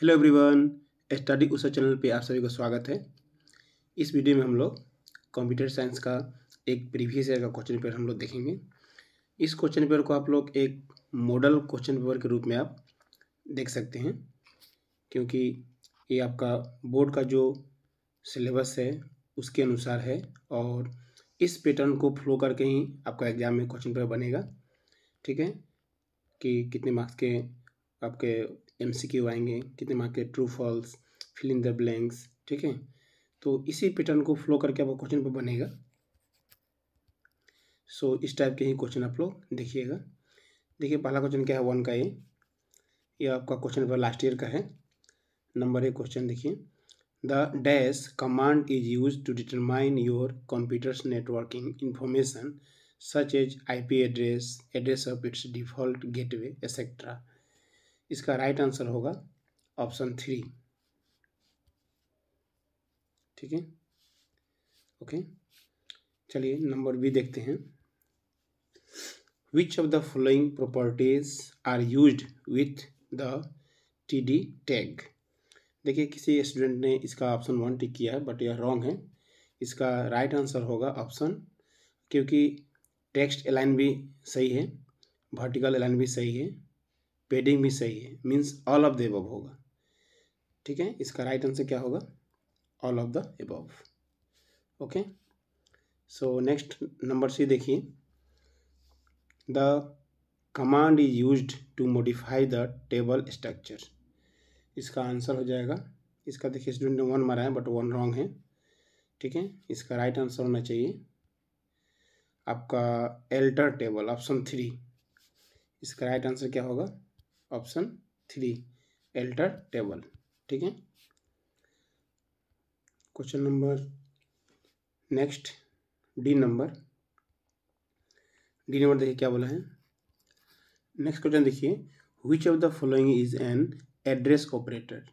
Hello everyone study Usha channel पे आप सभी का स्वागत है इस वीडियो में हम लोग कंप्यूटर साइंस का एक प्रीवियस ईयर का क्वेश्चन पेपर हम लोग देखेंगे इस क्वेश्चन पेपर को आप लोग एक मॉडल क्वेश्चन पेपर के रूप में आप देख सकते हैं क्योंकि ये आपका बोर्ड का जो सिलेबस है उसके अनुसार है और इस पैटर्न को फॉलो करके ही आपका एग्ज़ाम में क्वेश्चन पेपर बनेगा ठीक है कि कितने मार्क्स के आपके एम आएंगे कितने मार्क के true false fill in the blanks ठीक है तो इसी पैटर्न को फ्लो करके आपका क्वेश्चन पर बनेगा सो so, इस टाइप के ही क्वेश्चन आप लोग देखिएगा देखिए पहला क्वेश्चन क्या है वन का ये ये आपका क्वेश्चन पर लास्ट ईयर का है नंबर एक क्वेश्चन देखिए command is use to determine your computer's networking information such as I P address address of its default gateway etcetera इसका राइट आंसर होगा ऑप्शन थ्री ठीक है ओके चलिए नंबर बी देखते हैं which of the following properties are use with the T D tag देखिए किसी student ने इसका ऑप्शन वन टिक किया है बट यह रॉन्ग है इसका राइट right आंसर होगा ऑप्शन क्योंकि टेक्स्ट एलाइन भी सही है वर्टिकल एलाइन भी सही है पेडिंग भी सही है means all of the above होगा ठीक है इसका राइट आंसर क्या होगा all of the above okay so next number C देखिए the command is use to modify the table structure इसका आंसर हो जाएगा इसका देखिए स्टूडेंट ने वन मारा है बट वन रॉन्ग है ठीक है इसका राइट आंसर होना चाहिए आपका एल्टर टेबल ऑप्शन थ्री इसका राइट आंसर क्या होगा ऑप्शन थ्री एल्टर टेबल ठीक है question number next D number D number देखिए क्या बोला है नेक्स्ट क्वेश्चन देखिए which of the following is an address operator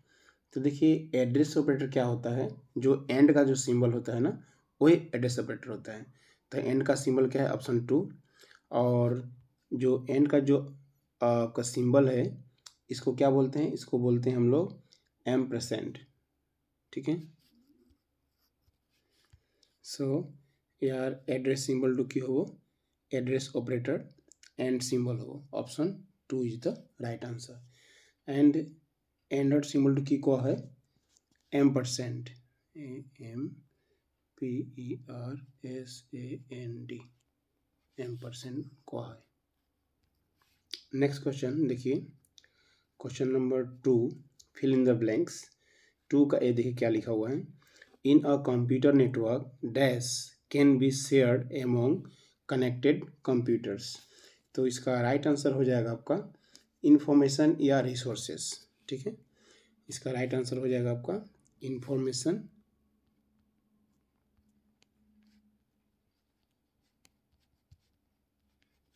तो देखिए एड्रेस ऑपरेटर क्या होता है जो एंड का जो सिंबल होता है ना वही एड्रेस ऑपरेटर होता है तो एंड का सिंबल क्या है ऑप्शन टू और जो एंड का जो का सिंबल है इसको क्या बोलते हैं इसको बोलते हैं हम लोग एम परसेंट ठीक है सो यार एड्रेस सिंबल टू क्यों हो एड्रेस ऑपरेटर एंड सिंबल हो option two is the right answer and and symbol two की को है ampersand A M P E R S A N D ampersand को है नेक्स्ट क्वेश्चन देखिए question number two fill in the blanks two का A देखिए क्या लिखा हुआ है in a computer network dash can be shared among connected computers तो इसका राइट आंसर हो जाएगा आपका इंफॉर्मेशन या रिसोर्सेस ठीक है इसका राइट आंसर हो जाएगा आपका इंफॉर्मेशन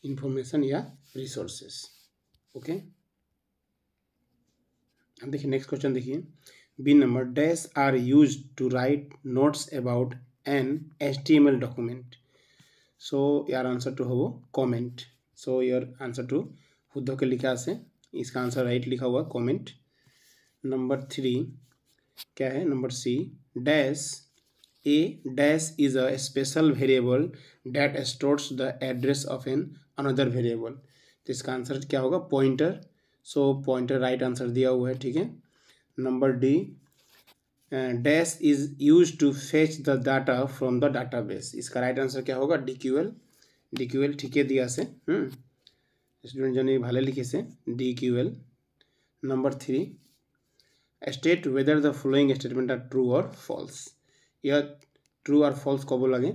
इंफॉर्मेशन या रिसोर्सेस ओके अब देखिए नेक्स्ट क्वेश्चन देखिए B number dash are use to write notes about an H T M L document so यार आंसर टू हो comment so your answer to Uddhav के लिखा से इसका आंसर राइट लिखा हुआ कॉमेंट नंबर थ्री क्या है number C dash a dash is a special variable that stores the address of an another variable तो इसका आंसर क्या होगा pointer so pointer right answer दिया हुआ है ठीक है number D dash is use to fetch the data from the database इसका राइट आंसर क्या होगा D Q L D Q L ठीक है दिया से स्टूडेंट जन भले लिखे से D Q L number three state whether the following statement are true और फॉल्स यह ट्रू और फॉल्स कब लगे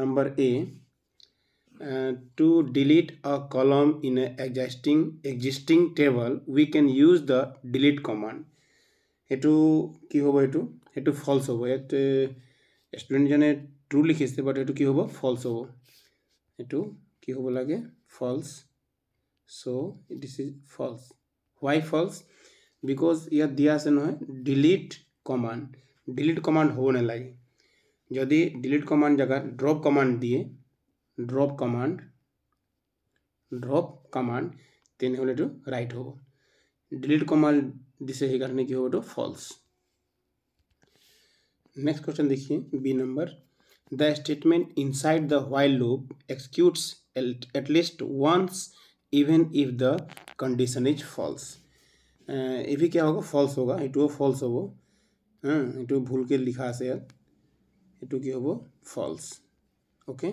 number A to delete a column in an existing existing table we can use the delete command hetu ki hobo hetu hetu false hobo et student jane true likhise but hetu ki hobo false hobo hetu ki hobo lage false so this is false why false because yat diya ase no delete command delete command hobo na lagi jodi delete command jagar drop command diye drop command drop command তেনেহ'লে এইটো right হ'ব delete command দিছে সেইকাৰণে কি হ'ব এইটো false next question দেখি B number the statement inside the while loop executes at least once even if the condition is false ये भी क्या होगा फॉल्स होगा यू फॉल्स हम हाँ यू भूल के लिखा से यार यू कि हम false okay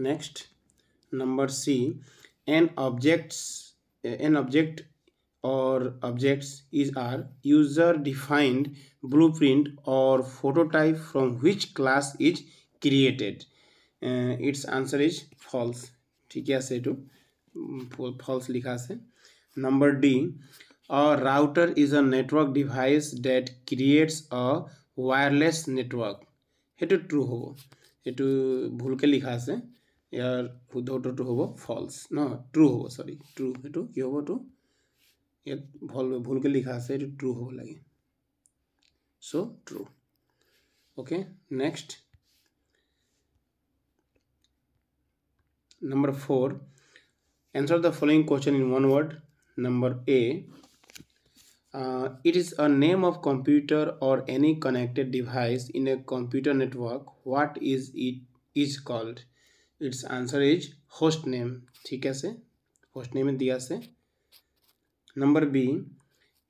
next number C an objects an object और objects is are user defined blue print और prototype from which class is created it's answer is false ठीक है से टू फॉल्स लिखा से number D a router is a network device that creates a wireless network हेटू true हो हेटू भूल के लिखा से यार शुद्ध उत्तर तो हम फल्स न ट्रु हम सरी ट्रु तो कि हम तो इतना भूलक लिखा आज ट्रु हम लगे so true okay next number four answer the following question in one word number A it is a name of computer और any connected device in a computer network what is it is called it's answer is host name ठीक है से host name दिया से number B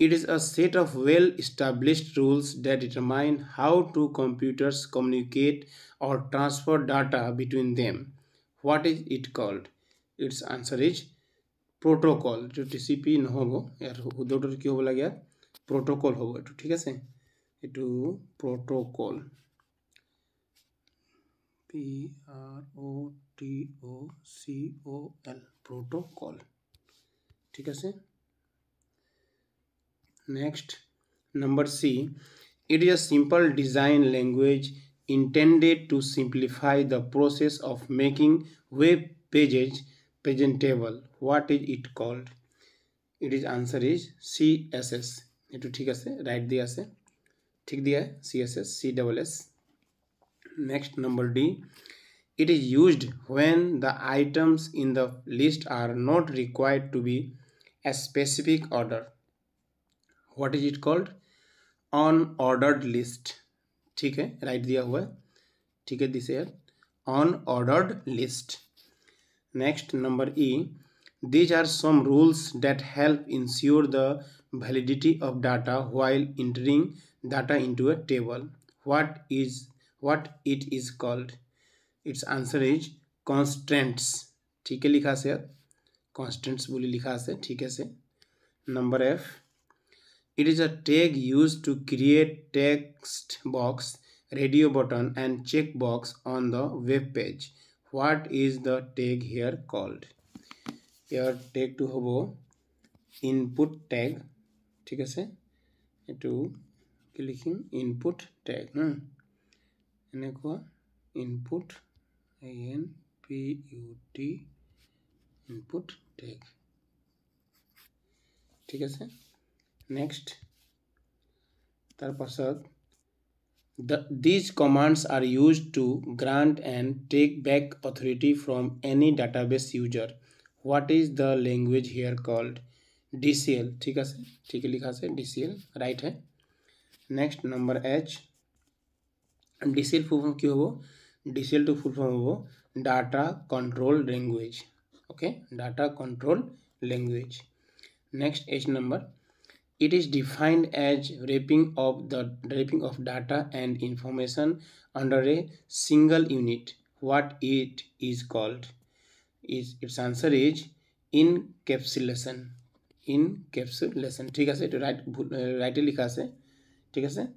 it is a set of well established rules that determine how two computers communicate और transfer data between them what is it called it's answer is protocol जो TCP न हो यार दो की हो लगे प्रोटोकॉल हो ठीक है से you protocol P R O d o c o l protocol ঠিক আছে next number c it is a simple design language intended to simplify the process of making web pages page an table what is it called it is answer is C S S একটু ঠিক আছে right দি আছে ঠিক দিয়া C S S C double S next number d It is used when the items in the list are not required to be a specific order. What is it called? Unordered list. ठीक है right दिया हुआ है ठीक है this air list. Next number E. these are some rules that help ensure the validity of data while entering data into a table what is what it is called it's answer is constants ठीक है लिखा से constants बोली लिखा से ठीक है से number F it is a tag use to create text box radio button and check box on the web page what is the tag here called here tag to हम इनपुट टैग ठीक है से কি লিখিম input tag nput input take ठीक है next তারপরে this commands are used to grant and take back authority from any database user what is the language here called ডিসএল ঠিক আছে ঠিকই লিখা আছে ডিসএল রাইট হ next number H DCL form কি হবো DCL to full form data control language okay data control language next H number it is defined as wrapping of the wrapping of data and information under a single unit what it is called is it's answer is encapsulation encapsulation ठीक है तो right लिखा से ठीक है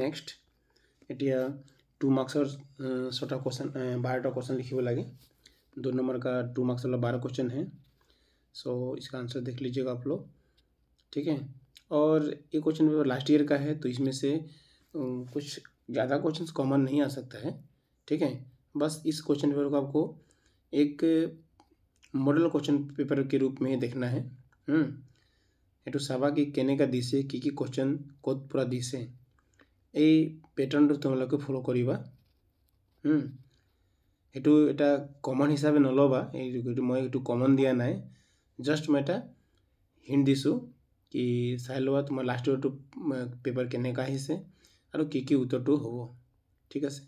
next এটিয়া two মার্কসৰ ছটা question 12 টা কোশ্চেন লিখিব লাগি 2 নম্বৰ কা টু মার্কসৰ 12 কোশ্চেন হে সো ইচৰ আনসার দেখ লিজেগ আপ লগ ঠিক হে আৰু ই কোশ্চেন পেপার লাষ্ট ইয়াৰ কা হে তই ইছমে সে কিছু জাদা কোশ্চেনস কমন নহী আক্তা হে ঠিক হে বস ইছ কোশ্চেন পেপারক আপক এক মডেল কোশ্চেন পেপারৰ ৰূপমে দেখনা হে হুম এটু ছাবা কি কেনে কা দিছে কি কি কোশ্চেন কোত पुरा দিছে এই পেটাৰ্ণটো তোমালোকে ফ'ল' কৰিবা সেইটো এটা কমন হিচাপে নল'বা এইটো মই এইটো কমন দিয়া নাই জাষ্ট মই এটা হিণ্ট দিছোঁ কি চাই লোৱা তোমাৰ লাষ্ট ইয়েৰটো পেপাৰ কেনেকুৱা আহিছে আৰু কি কি উত্তৰটো হ'ব ঠিক আছে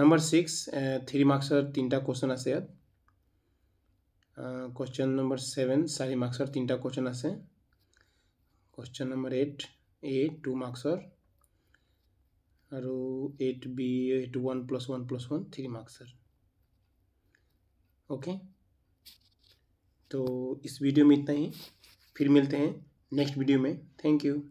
নম্বৰ ছিক্স থ্ৰী মাৰ্কছৰ তিনিটা কুৱেশ্যন আছে ইয়াত কুৱেশ্যন নম্বৰ ছেভেন চাৰি মাৰ্কছৰ তিনিটা কুৱেশ্যন আছে question number eight eight two মাৰ্কছৰ আৰু এইট বি সেইটো one plus one plus one three মাৰ্ক্সৰ ओके तो इस वीडियो में इतना ही फिर मिलते हैं नेक्स्ट वीडियो में थैंक यू